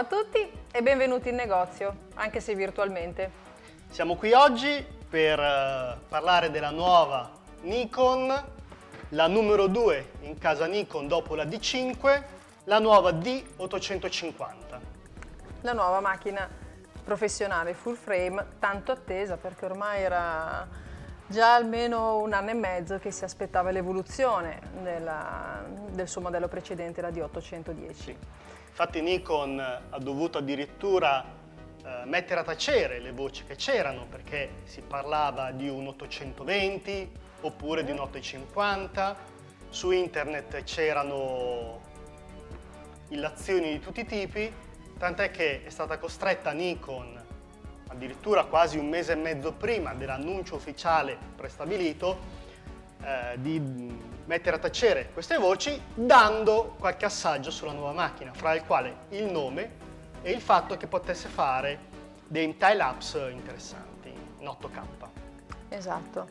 Ciao a tutti e benvenuti in negozio, anche se virtualmente. Siamo qui oggi per eh, parlare della nuova Nikon, la numero 2 in casa Nikon dopo la D5, la nuova D850. La nuova macchina professionale full frame, tanto attesa perché ormai era già almeno un anno e mezzo che si aspettava l'evoluzione del suo modello precedente, la D810. Sì. Infatti Nikon eh, ha dovuto addirittura eh, mettere a tacere le voci che c'erano perché si parlava di un 820 oppure di un 850, su internet c'erano illazioni di tutti i tipi, tant'è che è stata costretta Nikon addirittura quasi un mese e mezzo prima dell'annuncio ufficiale prestabilito eh, di mettere a tacere queste voci dando qualche assaggio sulla nuova macchina, fra il quale il nome e il fatto che potesse fare dei time-lapse interessanti, in 8K. Esatto.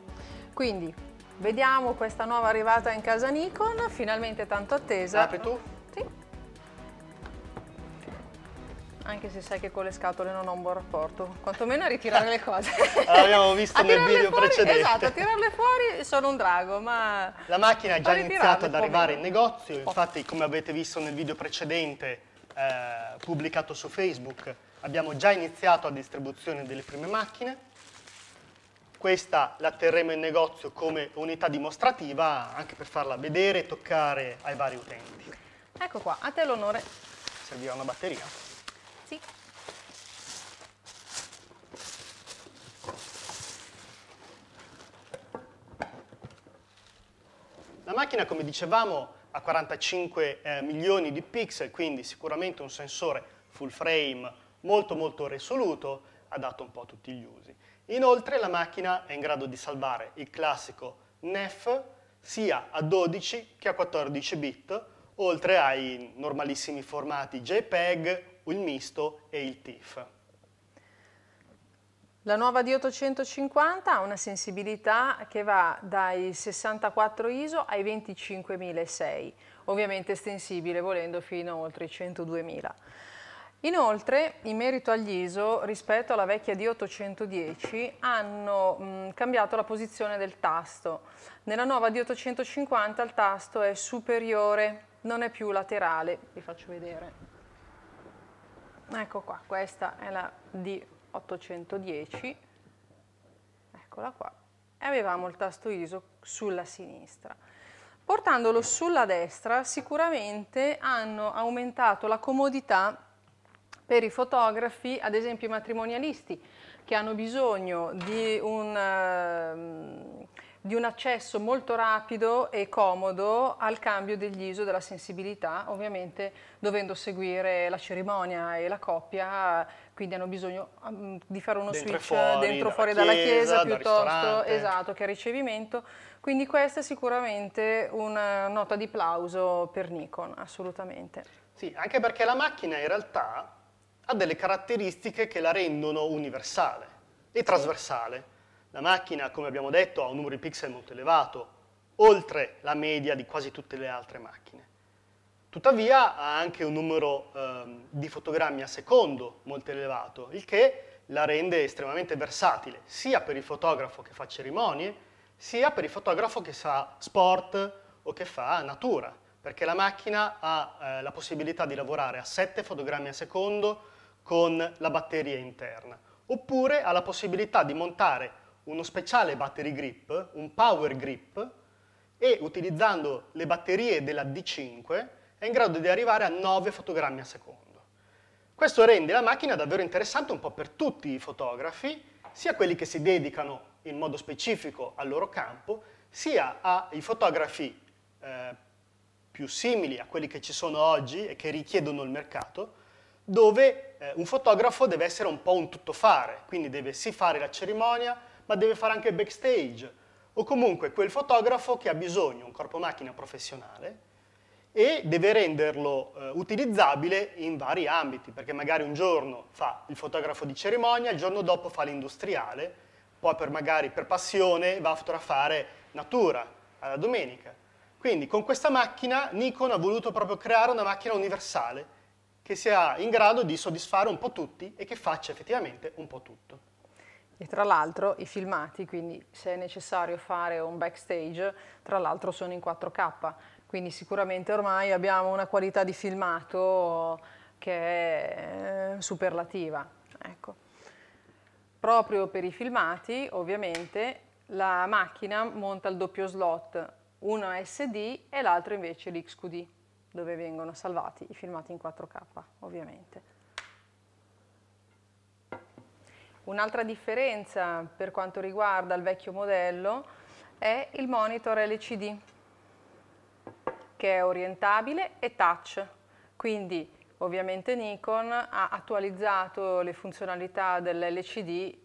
Quindi vediamo questa nuova arrivata in casa Nikon, finalmente tanto attesa. Apri tu? anche se sai che con le scatole non ho un buon rapporto, quantomeno a ritirare le cose. L'abbiamo visto nel video fuori, precedente. Esatto, a tirarle fuori sono un drago, ma... La macchina è già iniziata ad arrivare in negozio, infatti come avete visto nel video precedente eh, pubblicato su Facebook, abbiamo già iniziato la distribuzione delle prime macchine. Questa la terremo in negozio come unità dimostrativa anche per farla vedere e toccare ai vari utenti. Ecco qua, a te l'onore. Serviva una batteria. Sì. La macchina, come dicevamo, ha 45 eh, milioni di pixel, quindi sicuramente un sensore full frame molto molto risoluto, adatto un po' a tutti gli usi. Inoltre la macchina è in grado di salvare il classico NEF sia a 12 che a 14 bit, oltre ai normalissimi formati JPEG il misto e il TIF. La nuova D850 ha una sensibilità che va dai 64 ISO ai 25.600, ovviamente estensibile volendo fino a oltre i 102.000. Inoltre, in merito agli ISO, rispetto alla vecchia D810, hanno mh, cambiato la posizione del tasto. Nella nuova D850 il tasto è superiore, non è più laterale. Vi faccio vedere. Ecco qua, questa è la D810, eccola qua, e avevamo il tasto ISO sulla sinistra. Portandolo sulla destra sicuramente hanno aumentato la comodità per i fotografi, ad esempio i matrimonialisti, che hanno bisogno di un ehm, di un accesso molto rapido e comodo al cambio degli ISO della sensibilità, ovviamente dovendo seguire la cerimonia e la coppia, quindi hanno bisogno mm, di fare uno dentro switch fuori, dentro fuori dalla chiesa, chiesa piuttosto esatto, che ricevimento. Quindi questa è sicuramente una nota di plauso per Nikon, assolutamente. Sì, anche perché la macchina in realtà ha delle caratteristiche che la rendono universale e trasversale la macchina, come abbiamo detto, ha un numero di pixel molto elevato, oltre la media di quasi tutte le altre macchine. Tuttavia ha anche un numero eh, di fotogrammi a secondo molto elevato, il che la rende estremamente versatile, sia per il fotografo che fa cerimonie, sia per il fotografo che fa sport o che fa natura, perché la macchina ha eh, la possibilità di lavorare a 7 fotogrammi a secondo con la batteria interna, oppure ha la possibilità di montare uno speciale battery grip, un power grip, e utilizzando le batterie della D5 è in grado di arrivare a 9 fotogrammi al secondo. Questo rende la macchina davvero interessante un po' per tutti i fotografi, sia quelli che si dedicano in modo specifico al loro campo, sia ai fotografi eh, più simili a quelli che ci sono oggi e che richiedono il mercato, dove eh, un fotografo deve essere un po' un tuttofare, quindi deve sì fare la cerimonia, ma deve fare anche backstage, o comunque quel fotografo che ha bisogno di un corpo macchina professionale e deve renderlo eh, utilizzabile in vari ambiti, perché magari un giorno fa il fotografo di cerimonia, il giorno dopo fa l'industriale, poi per magari per passione va a fotografare natura alla domenica. Quindi con questa macchina Nikon ha voluto proprio creare una macchina universale che sia in grado di soddisfare un po' tutti e che faccia effettivamente un po' tutto. E tra l'altro i filmati, quindi se è necessario fare un backstage, tra l'altro sono in 4K, quindi sicuramente ormai abbiamo una qualità di filmato che è eh, superlativa. Ecco. Proprio per i filmati, ovviamente, la macchina monta il doppio slot, uno SD e l'altro invece l'XQD, dove vengono salvati i filmati in 4K, ovviamente. Un'altra differenza per quanto riguarda il vecchio modello è il monitor LCD che è orientabile e touch, quindi ovviamente Nikon ha attualizzato le funzionalità dell'LCD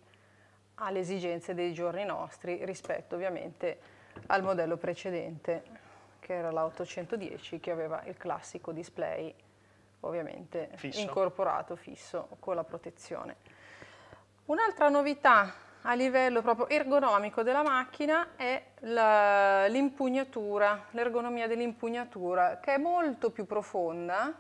alle esigenze dei giorni nostri rispetto ovviamente al modello precedente che era la 810 che aveva il classico display ovviamente fisso. incorporato fisso con la protezione. Un'altra novità a livello proprio ergonomico della macchina è l'impugnatura, l'ergonomia dell'impugnatura, che è molto più profonda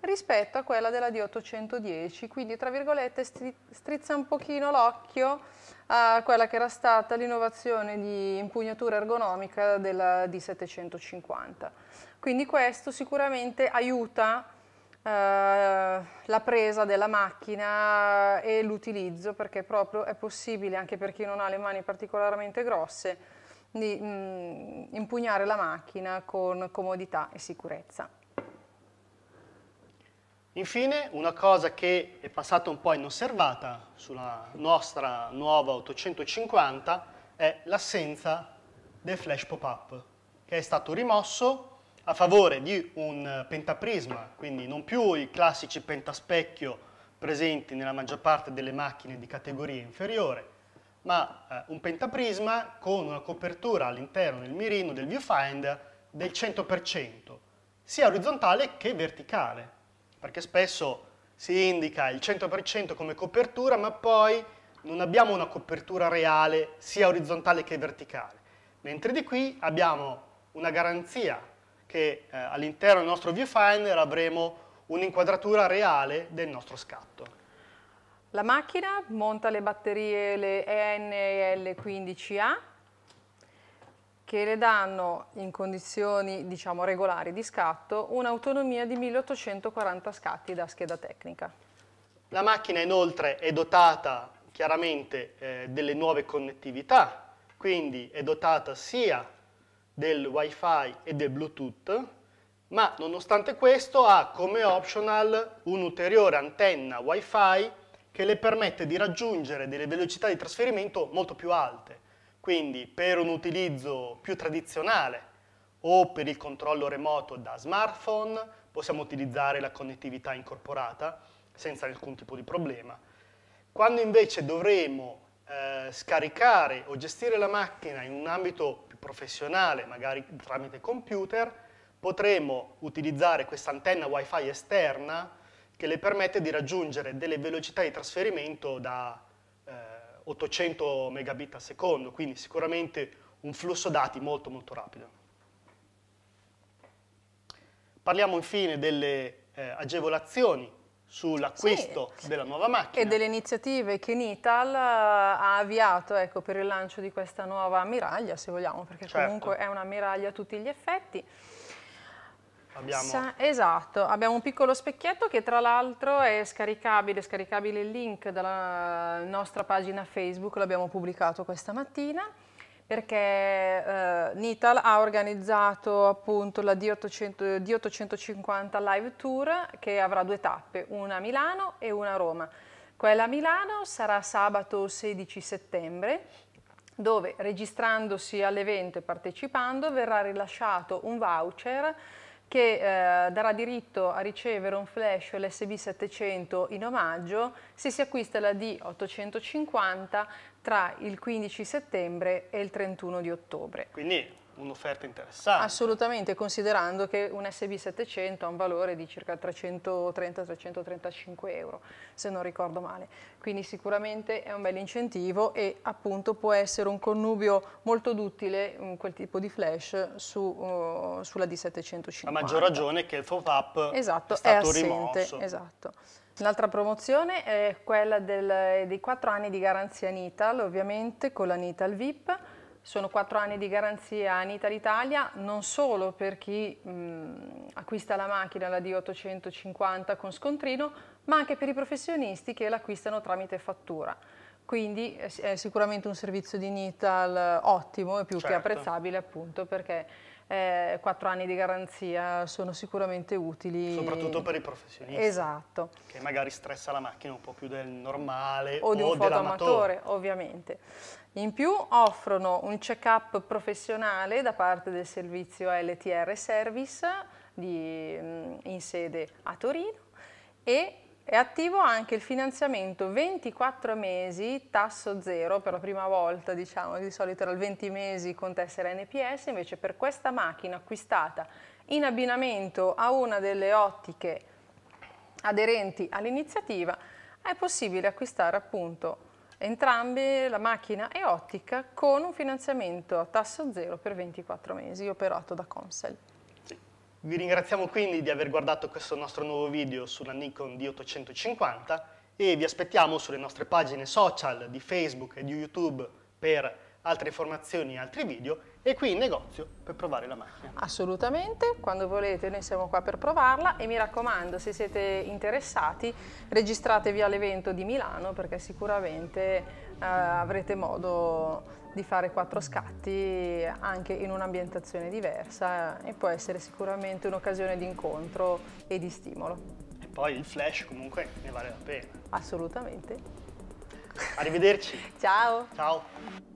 rispetto a quella della D810, quindi tra virgolette strizza un pochino l'occhio a quella che era stata l'innovazione di impugnatura ergonomica della D750. Quindi questo sicuramente aiuta eh, la presa della macchina e l'utilizzo perché proprio è possibile anche per chi non ha le mani particolarmente grosse di mh, mm, impugnare la macchina con comodità e sicurezza. Infine una cosa che è passata un po' inosservata sulla nostra nuova 850 è l'assenza del flash pop-up che è stato rimosso a favore di un pentaprisma, quindi non più i classici pentaspecchio presenti nella maggior parte delle macchine di categoria inferiore, ma eh, un pentaprisma con una copertura all'interno del mirino del viewfinder del 100%, sia orizzontale che verticale, perché spesso si indica il 100% come copertura, ma poi non abbiamo una copertura reale sia orizzontale che verticale, mentre di qui abbiamo una garanzia che eh, all'interno del nostro viewfinder avremo un'inquadratura reale del nostro scatto. La macchina monta le batterie le l 15 a che le danno in condizioni diciamo, regolari di scatto un'autonomia di 1840 scatti da scheda tecnica. La macchina inoltre è dotata chiaramente eh, delle nuove connettività, quindi è dotata sia del Wi-Fi e del Bluetooth, ma nonostante questo ha come optional un'ulteriore antenna Wi-Fi che le permette di raggiungere delle velocità di trasferimento molto più alte. Quindi per un utilizzo più tradizionale o per il controllo remoto da smartphone possiamo utilizzare la connettività incorporata senza alcun tipo di problema. Quando invece dovremo eh, scaricare o gestire la macchina in un ambito professionale, magari tramite computer, potremo utilizzare questa antenna Wi-Fi esterna che le permette di raggiungere delle velocità di trasferimento da eh, 800 megabit al secondo, quindi sicuramente un flusso dati molto molto rapido. Parliamo infine delle eh, agevolazioni sull'acquisto sì. della nuova macchina. E delle iniziative che Nital eh, ha avviato ecco, per il lancio di questa nuova ammiraglia, se vogliamo, perché certo. comunque è un'ammiraglia a tutti gli effetti. Abbiamo... Esatto, abbiamo un piccolo specchietto che tra l'altro è scaricabile, scaricabile il link dalla nostra pagina Facebook, l'abbiamo pubblicato questa mattina perché eh, Nital ha organizzato appunto la d 850 Live Tour che avrà due tappe, una a Milano e una a Roma. Quella a Milano sarà sabato 16 settembre dove registrandosi all'evento e partecipando verrà rilasciato un voucher che eh, darà diritto a ricevere un flash LSB 700 in omaggio se si acquista la D850 tra il 15 settembre e il 31 di ottobre. Quindi un'offerta interessante. Assolutamente, considerando che un SB 700 ha un valore di circa 330-335 euro, se non ricordo male. Quindi sicuramente è un bel incentivo e appunto può essere un connubio molto d'utile, mm, quel tipo di flash, su, uh, sulla D750. A maggior ragione che il FOVAP esatto, è stato è assente, rimosso. Esatto. L'altra promozione è quella del, dei 4 anni di garanzia Nital, ovviamente con la Nital VIP. Sono 4 anni di garanzia Nital Italia, non solo per chi mh, acquista la macchina, la D850 con scontrino, ma anche per i professionisti che l'acquistano tramite fattura. Quindi eh, è sicuramente un servizio di Nital eh, ottimo e più certo. che apprezzabile appunto perché eh, 4 anni di garanzia sono sicuramente utili. Soprattutto per i professionisti. Esatto. Che magari stressa la macchina un po' più del normale o, o di un fotoamatore, ovviamente. In più offrono un check-up professionale da parte del servizio LTR Service di, mm, in sede a Torino e è attivo anche il finanziamento 24 mesi, tasso zero per la prima volta, diciamo, di solito era il 20 mesi con tessera NPS, invece per questa macchina acquistata in abbinamento a una delle ottiche aderenti all'iniziativa è possibile acquistare appunto entrambi la macchina e ottica con un finanziamento a tasso zero per 24 mesi operato da Comsel. Vi ringraziamo quindi di aver guardato questo nostro nuovo video sulla Nikon D850 e vi aspettiamo sulle nostre pagine social di Facebook e di YouTube per altre informazioni e altri video e qui in negozio per provare la macchina. Assolutamente, quando volete noi siamo qua per provarla e mi raccomando se siete interessati registratevi all'evento di Milano perché sicuramente eh, avrete modo di fare quattro scatti anche in un'ambientazione diversa e può essere sicuramente un'occasione di incontro e di stimolo. E poi il flash comunque ne vale la pena. Assolutamente. Arrivederci. Ciao. Ciao.